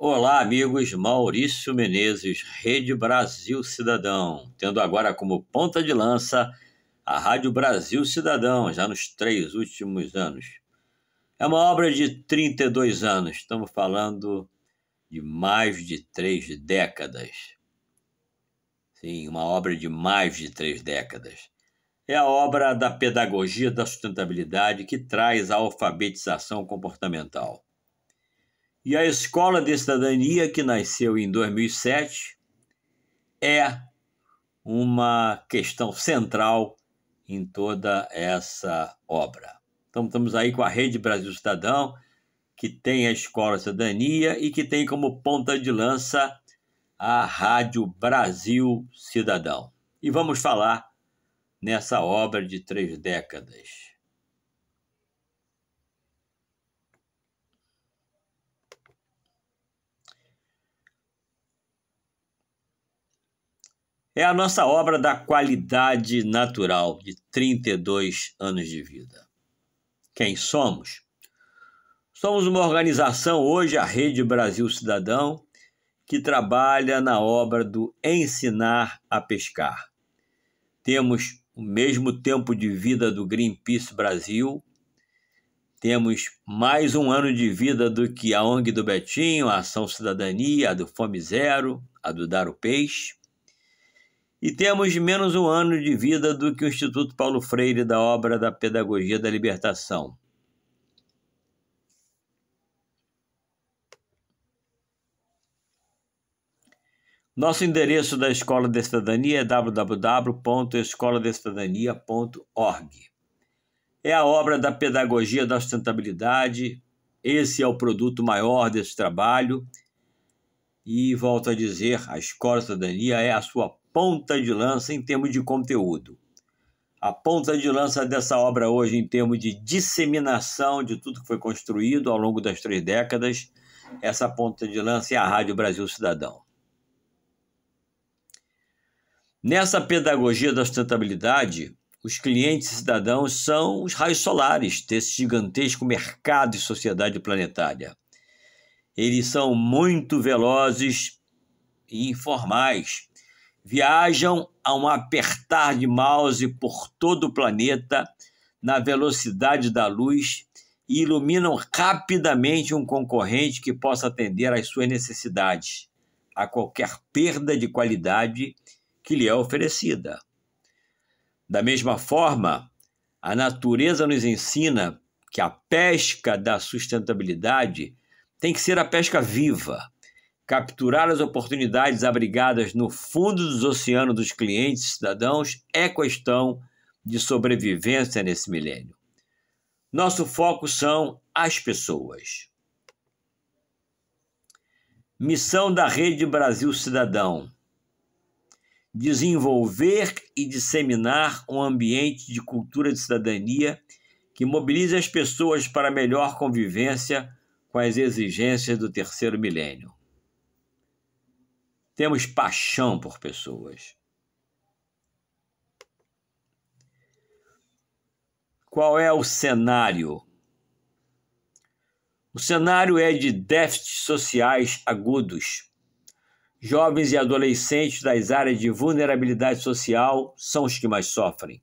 Olá, amigos. Maurício Menezes, Rede Brasil Cidadão, tendo agora como ponta de lança a Rádio Brasil Cidadão, já nos três últimos anos. É uma obra de 32 anos, estamos falando de mais de três décadas. Sim, uma obra de mais de três décadas. É a obra da pedagogia da sustentabilidade que traz a alfabetização comportamental. E a Escola de Cidadania, que nasceu em 2007, é uma questão central em toda essa obra. Então, estamos aí com a Rede Brasil Cidadão, que tem a Escola Cidadania e que tem como ponta de lança a Rádio Brasil Cidadão. E vamos falar nessa obra de três décadas. é a nossa obra da qualidade natural de 32 anos de vida. Quem somos? Somos uma organização, hoje a Rede Brasil Cidadão, que trabalha na obra do Ensinar a Pescar. Temos o mesmo tempo de vida do Greenpeace Brasil, temos mais um ano de vida do que a ONG do Betinho, a Ação Cidadania, a do Fome Zero, a do Dar o Peixe e temos menos um ano de vida do que o Instituto Paulo Freire da obra da Pedagogia da Libertação. Nosso endereço da Escola de Cidadania é www.escoladestadania.org. É a obra da Pedagogia da Sustentabilidade. Esse é o produto maior desse trabalho. E volto a dizer, a Escola de Cidadania é a sua ponta de lança em termos de conteúdo. A ponta de lança dessa obra hoje, em termos de disseminação de tudo que foi construído ao longo das três décadas, essa ponta de lança é a Rádio Brasil Cidadão. Nessa pedagogia da sustentabilidade, os clientes cidadãos são os raios solares desse gigantesco mercado e sociedade planetária. Eles são muito velozes e informais viajam a um apertar de mouse por todo o planeta na velocidade da luz e iluminam rapidamente um concorrente que possa atender às suas necessidades, a qualquer perda de qualidade que lhe é oferecida. Da mesma forma, a natureza nos ensina que a pesca da sustentabilidade tem que ser a pesca viva, Capturar as oportunidades abrigadas no fundo dos oceanos dos clientes cidadãos é questão de sobrevivência nesse milênio. Nosso foco são as pessoas. Missão da Rede Brasil Cidadão: desenvolver e disseminar um ambiente de cultura de cidadania que mobilize as pessoas para melhor convivência com as exigências do terceiro milênio. Temos paixão por pessoas. Qual é o cenário? O cenário é de déficits sociais agudos. Jovens e adolescentes das áreas de vulnerabilidade social são os que mais sofrem.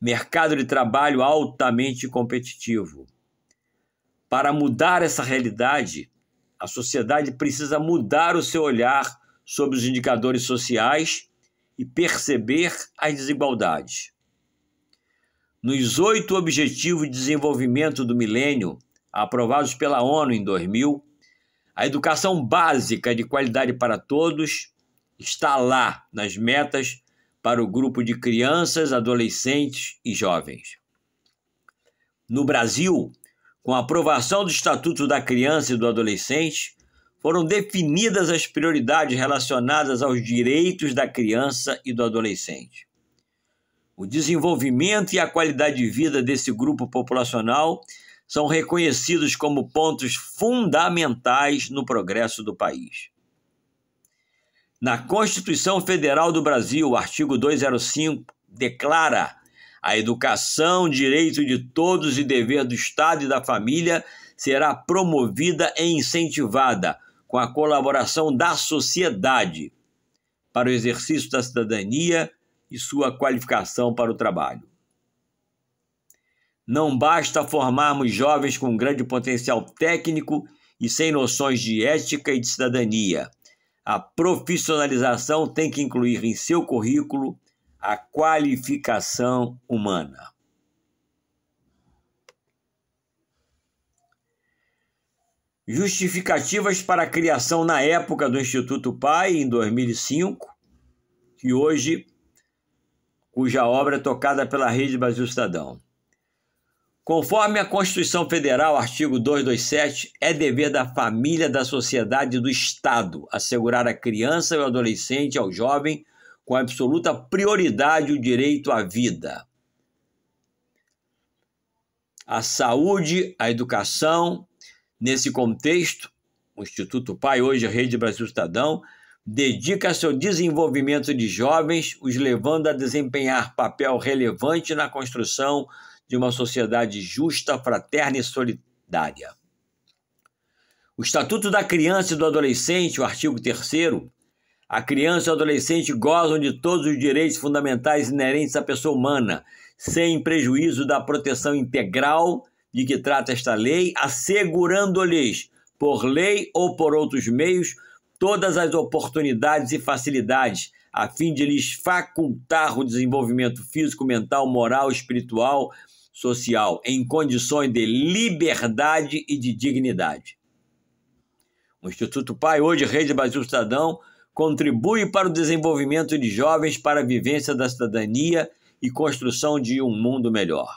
Mercado de trabalho altamente competitivo. Para mudar essa realidade, a sociedade precisa mudar o seu olhar sobre os indicadores sociais e perceber as desigualdades. Nos oito Objetivos de Desenvolvimento do Milênio, aprovados pela ONU em 2000, a educação básica de qualidade para todos está lá nas metas para o grupo de crianças, adolescentes e jovens. No Brasil, com a aprovação do Estatuto da Criança e do Adolescente, foram definidas as prioridades relacionadas aos direitos da criança e do adolescente. O desenvolvimento e a qualidade de vida desse grupo populacional são reconhecidos como pontos fundamentais no progresso do país. Na Constituição Federal do Brasil, o artigo 205 declara a educação, direito de todos e dever do Estado e da família será promovida e incentivada com a colaboração da sociedade para o exercício da cidadania e sua qualificação para o trabalho. Não basta formarmos jovens com grande potencial técnico e sem noções de ética e de cidadania. A profissionalização tem que incluir em seu currículo a qualificação humana. Justificativas para a criação na época do Instituto Pai, em 2005, e hoje, cuja obra é tocada pela Rede Brasil Cidadão. Conforme a Constituição Federal, artigo 227, é dever da família, da sociedade e do Estado assegurar a criança, o adolescente, ao jovem, com absoluta prioridade o direito à vida, à saúde, à educação. Nesse contexto, o Instituto Pai, hoje a Rede Brasil Cidadão, dedica seu desenvolvimento de jovens, os levando a desempenhar papel relevante na construção de uma sociedade justa, fraterna e solidária. O Estatuto da Criança e do Adolescente, o artigo 3 a criança e o adolescente gozam de todos os direitos fundamentais inerentes à pessoa humana, sem prejuízo da proteção integral de que trata esta lei, assegurando-lhes, por lei ou por outros meios, todas as oportunidades e facilidades, a fim de lhes facultar o desenvolvimento físico, mental, moral, espiritual, social, em condições de liberdade e de dignidade. O Instituto Pai, hoje Rede Brasil Cidadão, contribui para o desenvolvimento de jovens para a vivência da cidadania e construção de um mundo melhor.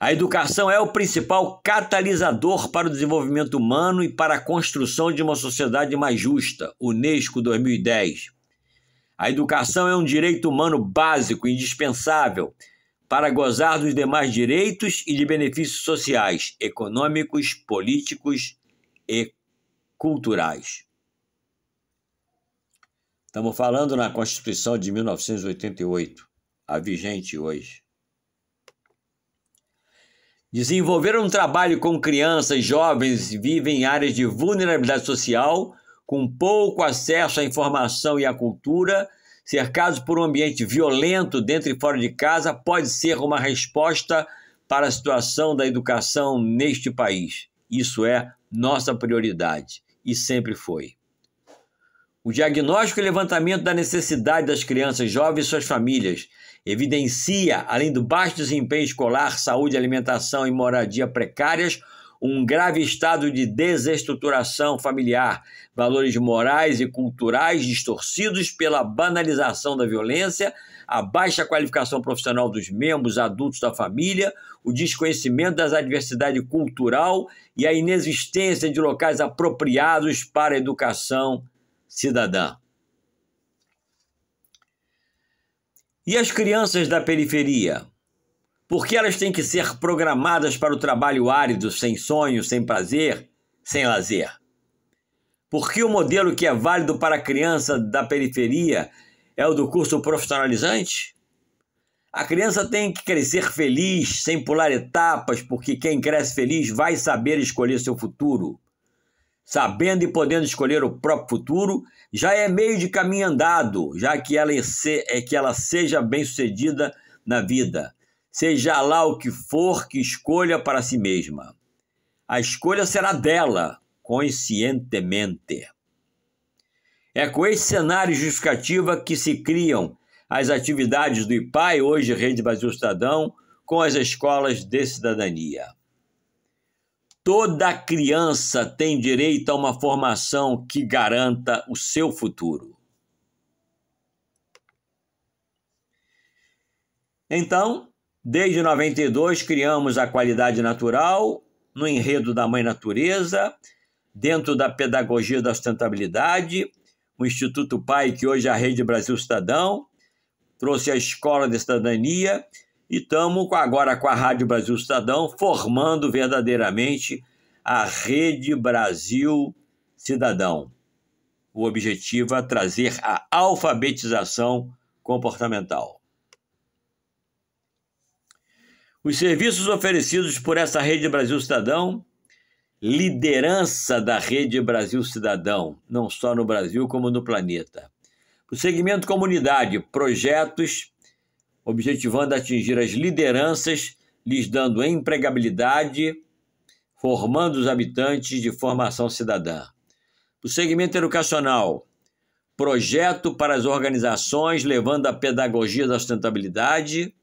A educação é o principal catalisador para o desenvolvimento humano e para a construção de uma sociedade mais justa. Unesco 2010. A educação é um direito humano básico, indispensável, para gozar dos demais direitos e de benefícios sociais, econômicos, políticos e culturais. Estamos falando na Constituição de 1988, a vigente hoje. Desenvolver um trabalho com crianças e jovens que vivem em áreas de vulnerabilidade social, com pouco acesso à informação e à cultura, cercados por um ambiente violento dentro e fora de casa, pode ser uma resposta para a situação da educação neste país. Isso é nossa prioridade e sempre foi. O diagnóstico e levantamento da necessidade das crianças jovens e suas famílias evidencia, além do baixo desempenho escolar, saúde, alimentação e moradia precárias, um grave estado de desestruturação familiar, valores morais e culturais distorcidos pela banalização da violência, a baixa qualificação profissional dos membros adultos da família, o desconhecimento das adversidades cultural e a inexistência de locais apropriados para a educação cidadã. E as crianças da periferia? Por que elas têm que ser programadas para o trabalho árido, sem sonho, sem prazer, sem lazer? Por que o modelo que é válido para a criança da periferia é o do curso profissionalizante? A criança tem que crescer feliz, sem pular etapas, porque quem cresce feliz vai saber escolher seu futuro sabendo e podendo escolher o próprio futuro, já é meio de caminho andado, já que ela, é, é que ela seja bem-sucedida na vida, seja lá o que for que escolha para si mesma. A escolha será dela, conscientemente. É com esse cenário justificativa que se criam as atividades do IPAI, hoje Rede Brasil Estadão, com as escolas de cidadania. Toda criança tem direito a uma formação que garanta o seu futuro. Então, desde 92 criamos a qualidade natural no enredo da mãe natureza, dentro da pedagogia da sustentabilidade, o Instituto Pai, que hoje é a Rede Brasil Cidadão, trouxe a Escola de Cidadania, e estamos agora com a Rádio Brasil Cidadão formando verdadeiramente a Rede Brasil Cidadão. O objetivo é trazer a alfabetização comportamental. Os serviços oferecidos por essa Rede Brasil Cidadão, liderança da Rede Brasil Cidadão, não só no Brasil como no planeta. O segmento comunidade, projetos objetivando atingir as lideranças, lhes dando empregabilidade, formando os habitantes de formação cidadã. O segmento educacional, projeto para as organizações levando a pedagogia da sustentabilidade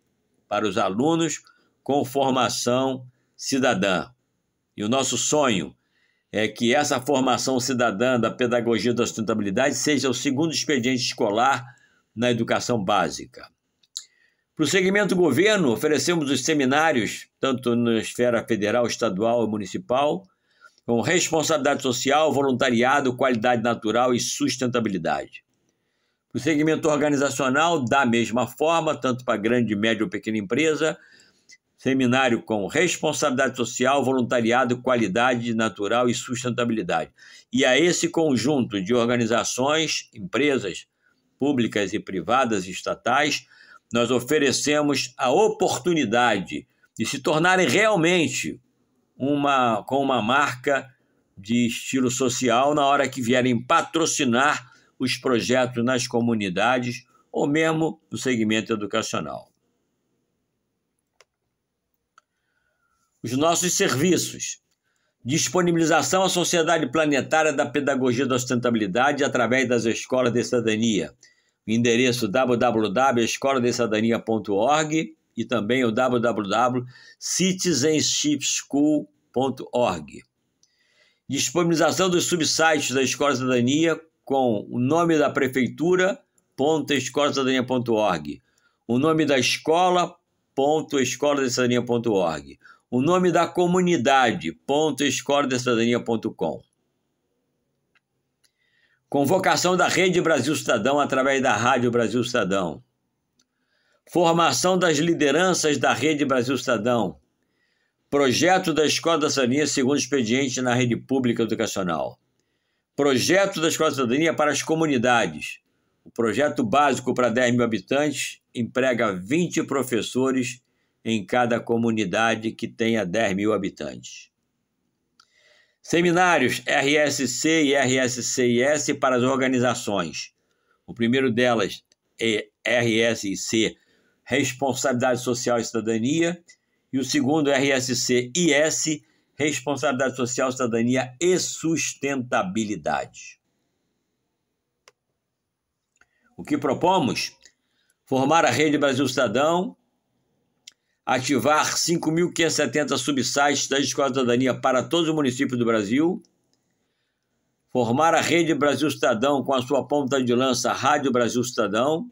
para os alunos com formação cidadã. E o nosso sonho é que essa formação cidadã da pedagogia da sustentabilidade seja o segundo expediente escolar na educação básica. Para o segmento governo, oferecemos os seminários, tanto na esfera federal, estadual e municipal, com responsabilidade social, voluntariado, qualidade natural e sustentabilidade. Para o segmento organizacional, da mesma forma, tanto para grande, média ou pequena empresa, seminário com responsabilidade social, voluntariado, qualidade natural e sustentabilidade. E a esse conjunto de organizações, empresas públicas e privadas e estatais, nós oferecemos a oportunidade de se tornarem realmente uma com uma marca de estilo social na hora que vierem patrocinar os projetos nas comunidades ou mesmo no segmento educacional. Os nossos serviços. Disponibilização à sociedade planetária da pedagogia da sustentabilidade através das escolas de cidadania endereço www.escoladecidadania.org e também o www.citizenshipschool.org. Disponibilização dos subsites da Escola de Cidadania com o nome da prefeitura, ponto o nome da escola, ponto o nome da comunidade, ponto Convocação da Rede Brasil Cidadão através da Rádio Brasil Cidadão. Formação das lideranças da Rede Brasil Cidadão. Projeto da Escola da Cidadania segundo expediente na rede pública educacional. Projeto da Escola da Cidadania para as comunidades. O projeto básico para 10 mil habitantes emprega 20 professores em cada comunidade que tenha 10 mil habitantes. Seminários RSC e RSCIS para as organizações. O primeiro delas é RSC, Responsabilidade Social e Cidadania, e o segundo é RSC-IS, Responsabilidade Social, Cidadania e Sustentabilidade. O que propomos? Formar a Rede Brasil Cidadão ativar 5.570 subsites da Escola de Cidadania para todos os municípios do Brasil, formar a Rede Brasil Cidadão com a sua ponta de lança Rádio Brasil Cidadão,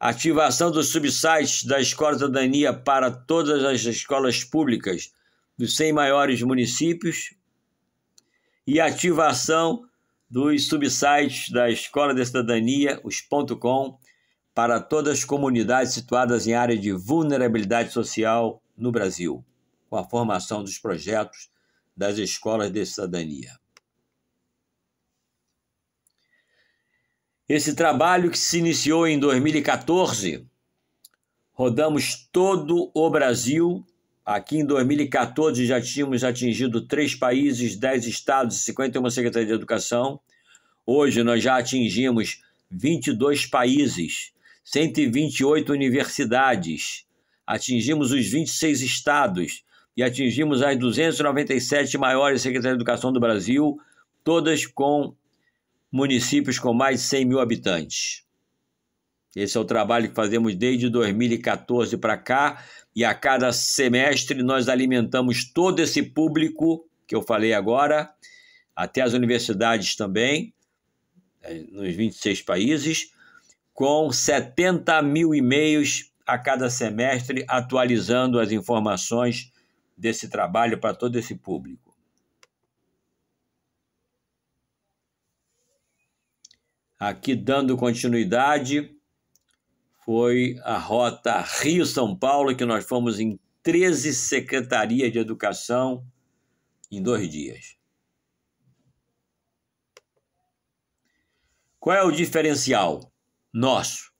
ativação dos subsites da Escola de Cidadania para todas as escolas públicas dos 100 maiores municípios e ativação dos subsites da Escola de Cidadania, os .com, para todas as comunidades situadas em área de vulnerabilidade social no Brasil, com a formação dos projetos das escolas de cidadania. Esse trabalho que se iniciou em 2014, rodamos todo o Brasil. Aqui em 2014 já tínhamos atingido três países, dez estados e 51 secretarias de educação. Hoje nós já atingimos 22 países 128 universidades, atingimos os 26 estados e atingimos as 297 maiores secretarias de educação do Brasil, todas com municípios com mais de 100 mil habitantes. Esse é o trabalho que fazemos desde 2014 para cá, e a cada semestre nós alimentamos todo esse público que eu falei agora, até as universidades também, eh, nos 26 países, com 70 mil e-mails a cada semestre, atualizando as informações desse trabalho para todo esse público. Aqui, dando continuidade, foi a rota Rio-São Paulo, que nós fomos em 13 secretarias de educação em dois dias. Qual é o diferencial? nosso.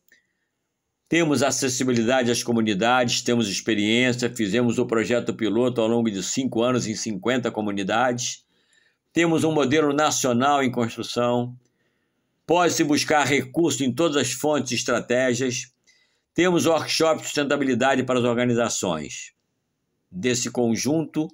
Temos acessibilidade às comunidades, temos experiência, fizemos o projeto piloto ao longo de cinco anos em 50 comunidades. Temos um modelo nacional em construção. Pode-se buscar recurso em todas as fontes e estratégias. Temos workshop de sustentabilidade para as organizações. Desse conjunto,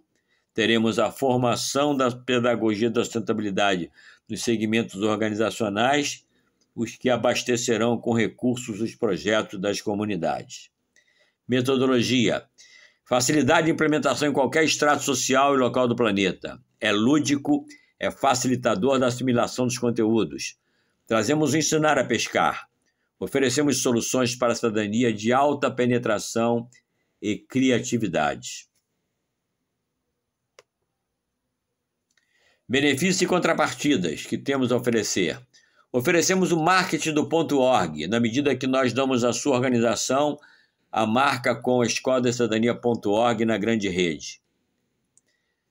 teremos a formação da pedagogia da sustentabilidade nos segmentos organizacionais os que abastecerão com recursos os projetos das comunidades. Metodologia: facilidade de implementação em qualquer extrato social e local do planeta. É lúdico, é facilitador da assimilação dos conteúdos. Trazemos o ensinar a pescar. Oferecemos soluções para a cidadania de alta penetração e criatividade. Benefícios e contrapartidas que temos a oferecer. Oferecemos o marketing do ponto .org, na medida que nós damos à sua organização a marca com a escola da cidadania.org na grande rede.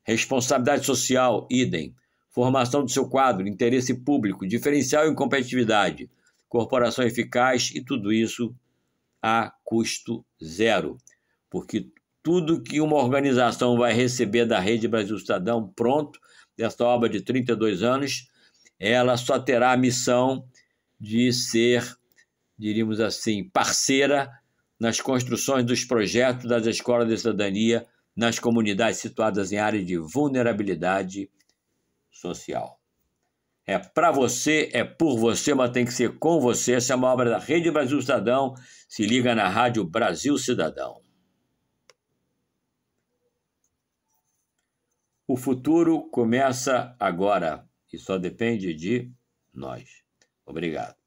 Responsabilidade social, idem. Formação do seu quadro, interesse público, diferencial e competitividade, corporação eficaz e tudo isso a custo zero. Porque tudo que uma organização vai receber da Rede Brasil Cidadão pronto, dessa obra de 32 anos, ela só terá a missão de ser, diríamos assim, parceira nas construções dos projetos das escolas de cidadania nas comunidades situadas em áreas de vulnerabilidade social. É para você, é por você, mas tem que ser com você. Essa é uma obra da Rede Brasil Cidadão. Se liga na Rádio Brasil Cidadão. O futuro começa agora e só depende de nós. Obrigado.